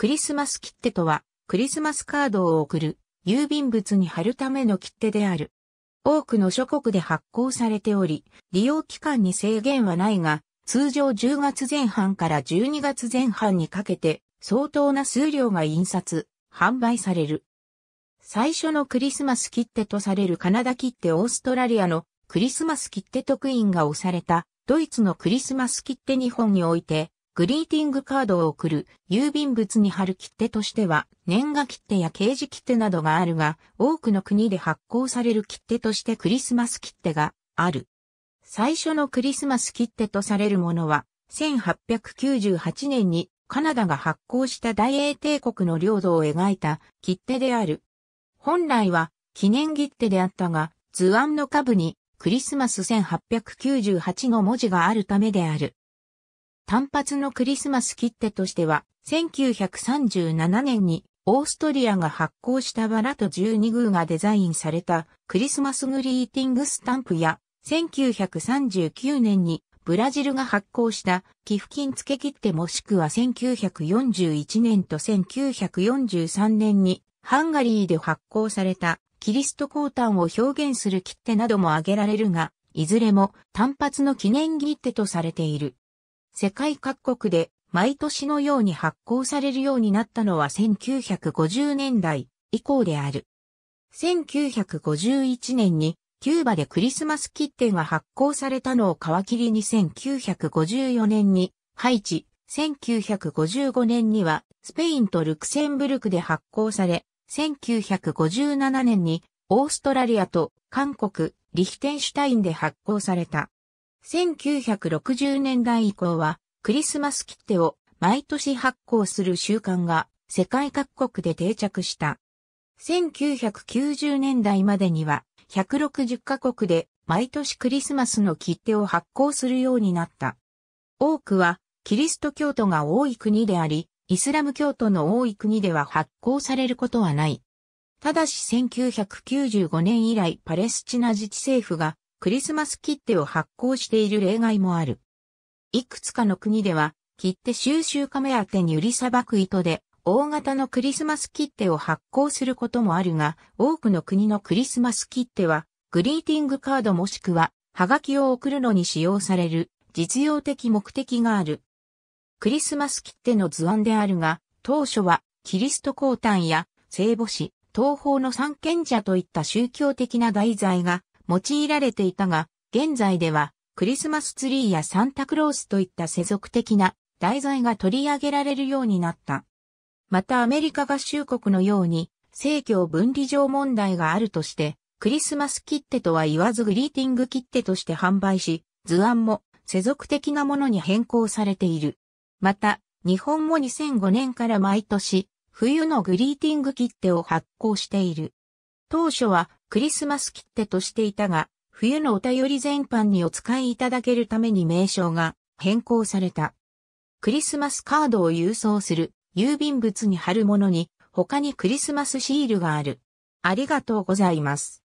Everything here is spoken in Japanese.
クリスマス切手とは、クリスマスカードを送る、郵便物に貼るための切手である。多くの諸国で発行されており、利用期間に制限はないが、通常10月前半から12月前半にかけて、相当な数量が印刷、販売される。最初のクリスマス切手とされるカナダ切手オーストラリアのクリスマス切手特印が押されたドイツのクリスマス切手日本においてグリーティングカードを送る郵便物に貼る切手としては年賀切手や刑事切手などがあるが多くの国で発行される切手としてクリスマス切手がある。最初のクリスマス切手とされるものは1898年にカナダが発行した大英帝国の領土を描いた切手である。本来は記念切手であったが図案の下部にクリスマス1898の文字があるためである。単発のクリスマス切手としては、1937年にオーストリアが発行したバラと12宮がデザインされたクリスマスグリーティングスタンプや、1939年にブラジルが発行した寄付金付切手もしくは1941年と1943年にハンガリーで発行されたキリスト降誕を表現する切手なども挙げられるが、いずれも単発の記念切手とされている。世界各国で毎年のように発行されるようになったのは1950年代以降である。1951年にキューバでクリスマス切手が発行されたのを皮切りに1954年にハイチ、1955年にはスペインとルクセンブルクで発行され、1957年にオーストラリアと韓国、リヒテンシュタインで発行された。1960年代以降は、クリスマス切手を毎年発行する習慣が世界各国で定着した。1990年代までには160カ国で毎年クリスマスの切手を発行するようになった。多くはキリスト教徒が多い国であり、イスラム教徒の多い国では発行されることはない。ただし1995年以来パレスチナ自治政府がクリスマス切手を発行している例外もある。いくつかの国では、切手収集亀目当てに売りさばく糸で、大型のクリスマス切手を発行することもあるが、多くの国のクリスマス切手は、グリーティングカードもしくは、はがきを送るのに使用される、実用的目的がある。クリスマス切手の図案であるが、当初は、キリスト降誕や、聖母子、東方の三賢者といった宗教的な題材が用いられていたが、現在ではクリスマスツリーやサンタクロースといった世俗的な題材が取り上げられるようになった。またアメリカ合衆国のように、政教分離上問題があるとして、クリスマス切手とは言わずグリーティング切手として販売し、図案も世俗的なものに変更されている。また、日本も2005年から毎年、冬のグリーティング切手を発行している。当初はクリスマス切手としていたが、冬のお便り全般にお使いいただけるために名称が変更された。クリスマスカードを郵送する郵便物に貼るものに他にクリスマスシールがある。ありがとうございます。